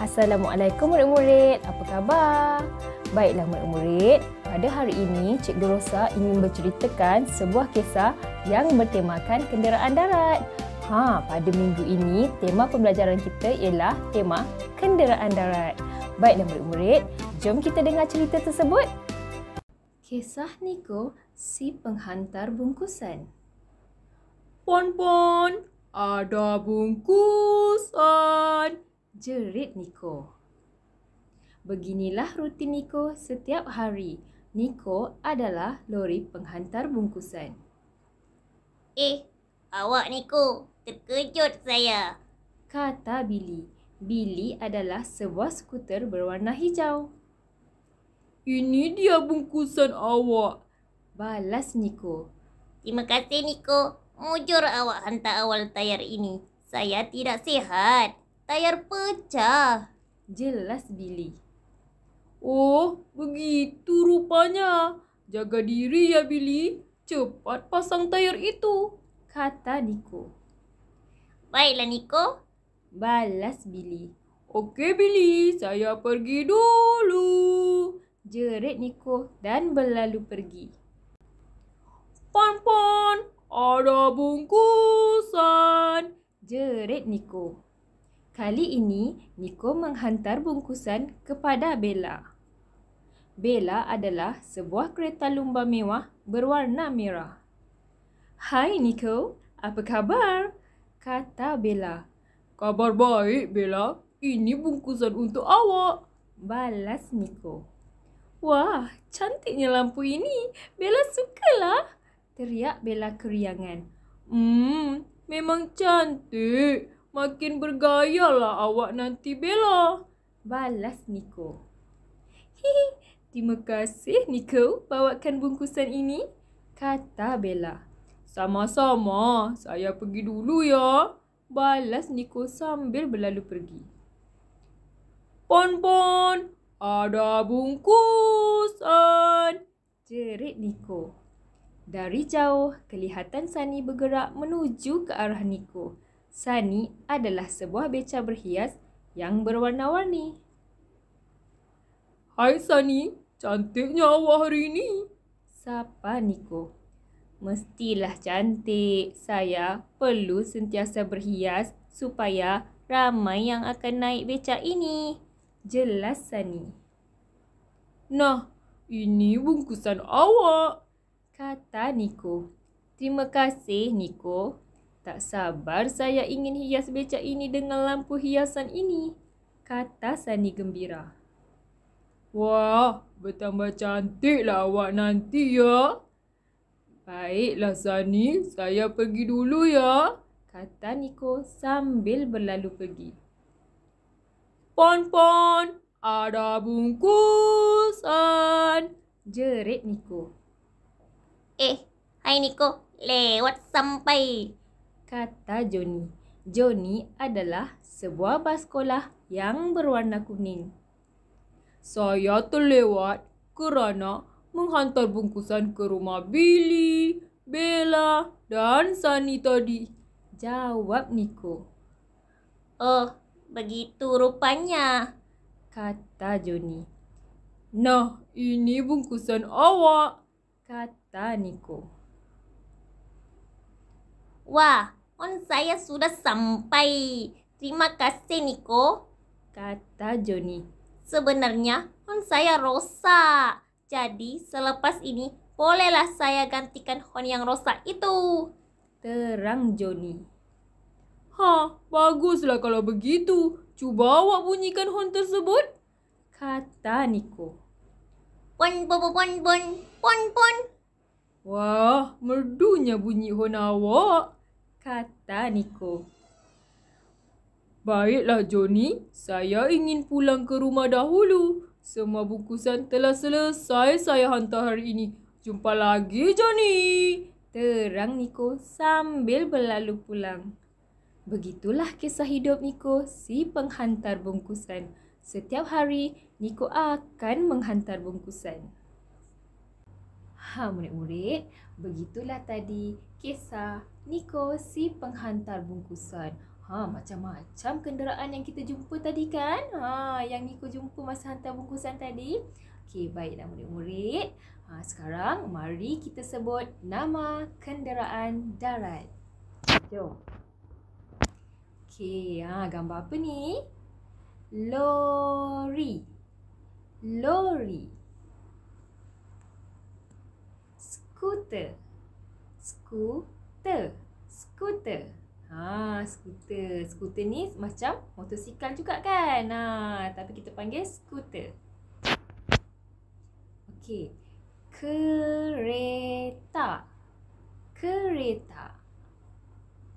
Assalamualaikum murid-murid. Apa khabar? Baiklah murid-murid, pada hari ini Cik Rosa ingin berceritakan sebuah kisah yang bertemakan kenderaan darat. Ha, pada minggu ini tema pembelajaran kita ialah tema kenderaan darat. Baiklah murid-murid, jom kita dengar cerita tersebut. Kisah Niko, si penghantar bungkusan. Pon-pon, ada bungkusan. Jerit Niko. Beginilah rutin Niko setiap hari. Niko adalah lori penghantar bungkusan. Eh, awak Niko, Terkejut saya. Kata Billy. Billy adalah sebuah skuter berwarna hijau. Ini dia bungkusan awak. Balas Niko. Terima kasih Niko. Mujur awak hantar awal tayar ini. Saya tidak sihat. Tayar pecah. Jelas Billy. Oh, begitu rupanya. Jaga diri ya Billy. Cepat pasang tayar itu. Kata Nico. Baiklah Nico. Balas Billy. Okey Billy, saya pergi dulu. Jerit Nico dan berlalu pergi. Pon pon, ada bungkusan. Jerit Nico. Kali ini, Nico menghantar bungkusan kepada Bella. Bella adalah sebuah kereta lumba mewah berwarna merah. Hai Nico, apa khabar? Kata Bella. Kabar baik Bella, ini bungkusan untuk awak. Balas Nico. Wah, cantiknya lampu ini. Bella sukalah. Teriak Bella keriangan. Hmm, memang cantik. Makin bergaya lah awak nanti, Bella. Balas Niko. Hihi, terima kasih Niko bawakan bungkusan ini. Kata Bella. Sama-sama, saya pergi dulu ya. Balas Niko sambil berlalu pergi. Pon-pon, ada bungkusan. Jerit Niko. Dari jauh, kelihatan Sunny bergerak menuju ke arah Niko. Sani adalah sebuah beca berhias yang berwarna-warni. Hai Sani, cantiknya awak hari ini. Sapa Niko? Mestilah cantik. Saya perlu sentiasa berhias supaya ramai yang akan naik beca ini. Jelas Sani. Nah, ini bungkusan awak. Kata Niko. Terima kasih Niko tak sabar saya ingin hias becak ini dengan lampu hiasan ini. Kata Sani gembira. Wah, bertambah cantiklah awak nanti ya. Baiklah Sani, saya pergi dulu ya. Kata Niko sambil berlalu pergi. Pon-pon, ada bungkusan. Jerit Niko. Eh, hai Niko, lewat sampai kata Joni. Joni adalah sebuah bas sekolah yang berwarna kuning. Saya terlewat kerana menghantar bungkusan ke rumah Billy, Bella dan Sunny tadi. Jawab Nico. Oh, begitu rupanya. Kata Joni. Nah, ini bungkusan awak. Kata Nico. Wah, Telefon saya sudah sampai. Terima kasih, Niko. Kata Joni. Sebenarnya, hon saya rosak. Jadi, selepas ini, bolehlah saya gantikan hon yang rosak itu. Terang Joni. Ha, baguslah kalau begitu. Cuba awak bunyikan hon tersebut. Kata Niko. Pon, pon, pon, pon, pon, pon. Wah, merdunya bunyi hon awak kata Nico. Baiklah Joni, saya ingin pulang ke rumah dahulu. Semua bungkusan telah selesai saya hantar hari ini. Jumpa lagi Joni. Terang Nico sambil berlalu pulang. Begitulah kisah hidup Nico, si penghantar bungkusan. Setiap hari, Nico akan menghantar bungkusan. Ha murid-murid, begitulah tadi kisah Niko si penghantar bungkusan. Ha macam-macam kenderaan yang kita jumpa tadi kan? Ha yang Niko jumpa masa hantar bungkusan tadi. Okey, baiklah murid-murid. Ha sekarang mari kita sebut nama kenderaan darat. Jom. Okey, ha gambar apa ni? Lori. Lori. skuter. Skuter. Skuter. Ha, skuter. Skuter ni macam motosikal juga kan? Ha, tapi kita panggil skuter. Okey. Kereta. Kereta.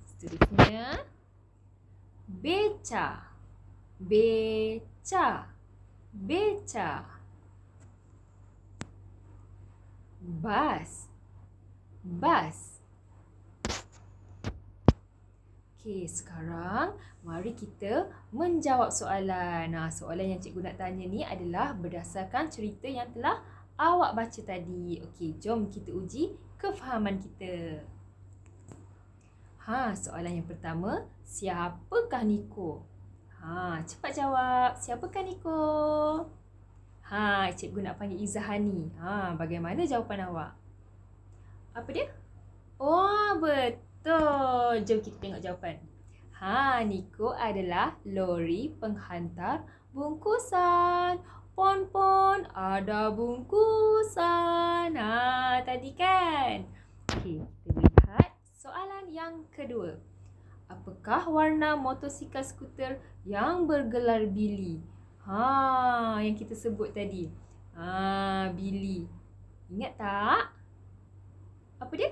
Seterusnya. Beca. Beca. Beca. Bas bas, Okey, sekarang mari kita menjawab soalan. Nah, soalan yang cikgu nak tanya ni adalah berdasarkan cerita yang telah awak baca tadi. Okey, jom kita uji kefahaman kita. Ha, soalan yang pertama, siapakah Nico? Ha, cepat jawab. Siapakah Nico? Ha, cikgu nak panggil Izahani. Ha, bagaimana jawapan awak? Apa dia? Oh, betul. Jom kita tengok jawapan. Ha, Niko adalah lori penghantar bungkusan. Pon pon ada bungkusan. Ha, tadi kan. Okey, kita lihat soalan yang kedua. Apakah warna motosikal skuter yang bergelar Billy? Ha, yang kita sebut tadi. Ha, Billy. Ingat tak? Apa dia?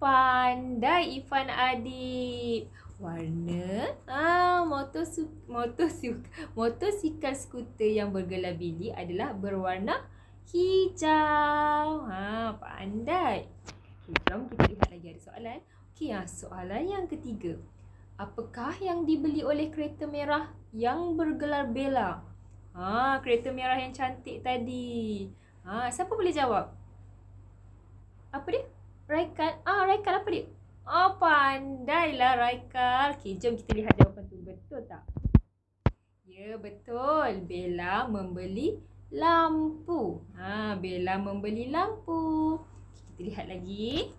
Pandai Ifan Adib. Warna ah motor motor motosikal skuter yang bergelar bili adalah berwarna hijau. Ha pandai. Okay, jom kita lihat lagi ada soalan. Okey, ah, soalan yang ketiga. Apakah yang dibeli oleh kereta merah yang bergelar Bella? Ha, kereta merah yang cantik tadi. Ha, siapa boleh jawab? apa dia? Raikal. Ah, Raikal apa dia? Oh, pandailah Raikal. Okey, jom kita lihat jawapan tu. Betul tak? Ya, betul. Bella membeli lampu. Ha, Bella membeli lampu. Okay, kita lihat lagi.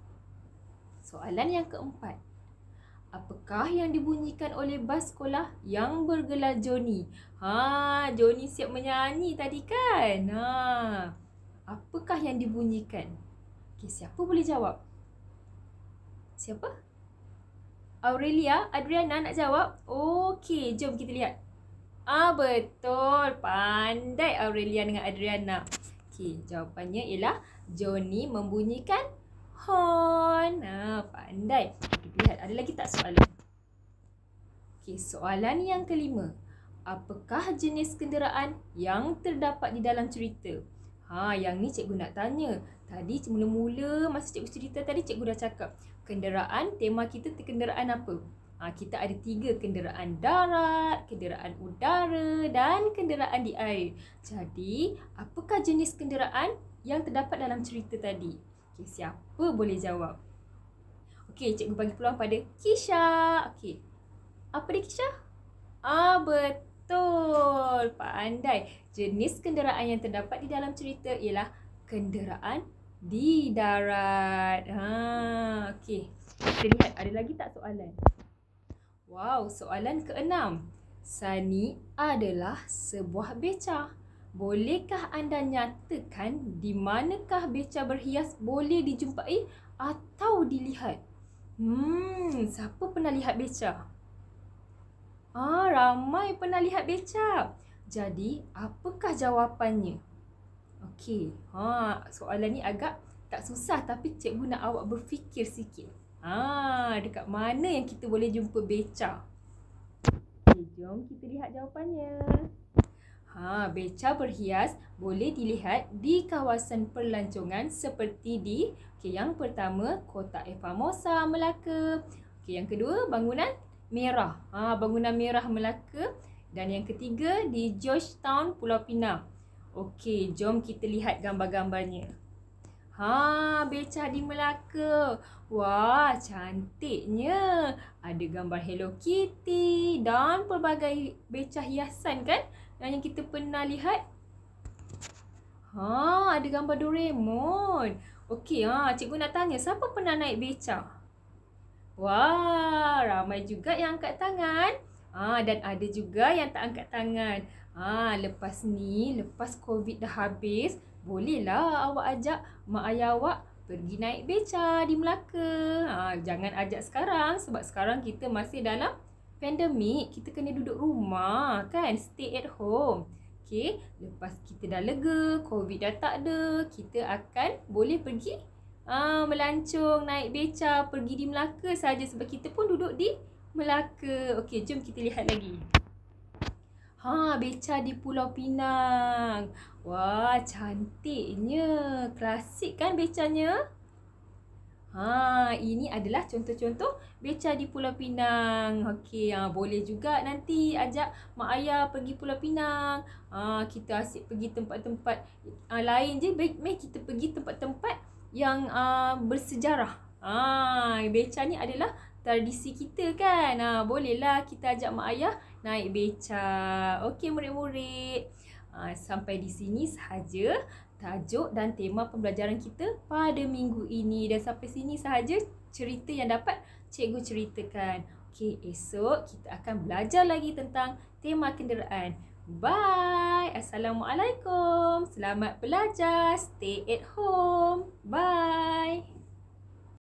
Soalan yang keempat. Apakah yang dibunyikan oleh bas sekolah yang bergelar Johnny? Ha, Johnny siap menyanyi tadi kan? Ha. Apakah yang dibunyikan? Okay, siapa boleh jawab? Siapa? Aurelia, Adriana nak jawab? Okay, jom kita lihat. Ah betul, pandai Aurelia dengan Adriana. Okay, jawapannya ialah Johnny membunyikan horn. Ah, pandai. Kita lihat, ada lagi tak soalan? Okay, soalan yang kelima. Apakah jenis kenderaan yang terdapat di dalam cerita? Ha, yang ni cikgu nak tanya. Tadi mula-mula masa cikgu cerita tadi cikgu dah cakap kenderaan tema kita kenderaan apa? Ha, kita ada tiga kenderaan darat, kenderaan udara dan kenderaan di air. Jadi, apakah jenis kenderaan yang terdapat dalam cerita tadi? Okay, siapa boleh jawab? Okey, cikgu bagi peluang pada Kisha. Okey. Apa dia Kisha? Ah, betul. Pandai. Jenis kenderaan yang terdapat di dalam cerita ialah kenderaan di darat. Ha, okey. Kita lihat ada lagi tak soalan? Wow, soalan keenam. Sani adalah sebuah beca. Bolehkah anda nyatakan di manakah beca berhias boleh dijumpai atau dilihat? Hmm, siapa pernah lihat beca? Ah, ramai pernah lihat beca. Jadi, apakah jawapannya? Okey. Ha, soalan ni agak tak susah tapi cikgu nak awak berfikir sikit. Ha, dekat mana yang kita boleh jumpa beca? Okay, jom kita lihat jawapannya. Ha, beca berhias boleh dilihat di kawasan pelancongan seperti di okay, yang pertama Kota Epamosa Melaka. Okey, yang kedua bangunan merah. Ha, bangunan merah Melaka dan yang ketiga di Georgetown Pulau Pinang. Okey, jom kita lihat gambar-gambarnya. Ha, beca di Melaka. Wah, cantiknya. Ada gambar Hello Kitty dan pelbagai beca hiasan kan yang kita pernah lihat. Ha, ada gambar Doraemon. Okey, ha, cikgu nak tanya siapa pernah naik beca? Wah, ramai juga yang angkat tangan. Ah, dan ada juga yang tak angkat tangan. Ha, lepas ni, lepas COVID dah habis, bolehlah awak ajak mak ayah awak pergi naik beca di Melaka. Ha, jangan ajak sekarang sebab sekarang kita masih dalam pandemik. Kita kena duduk rumah kan, stay at home. Okay, lepas kita dah lega, COVID dah tak ada, kita akan boleh pergi ha, melancong, naik beca, pergi di Melaka saja sebab kita pun duduk di Melaka. Okay jom kita lihat lagi. Ha, beca di Pulau Pinang. Wah, cantiknya. Klasik kan becanya? Ha, ini adalah contoh-contoh beca di Pulau Pinang. Okey, ha, boleh juga nanti ajak mak ayah pergi Pulau Pinang. Ha, kita asyik pergi tempat-tempat ha, lain je. Baik, mai kita pergi tempat-tempat yang ha, bersejarah. Ha, beca ni adalah tradisi kita kan. Ha, bolehlah kita ajak mak ayah naik beca. Okey murid-murid. Uh, sampai di sini sahaja tajuk dan tema pembelajaran kita pada minggu ini dan sampai sini sahaja cerita yang dapat cikgu ceritakan. Okey, esok kita akan belajar lagi tentang tema kenderaan. Bye. Assalamualaikum. Selamat belajar. Stay at home. Bye.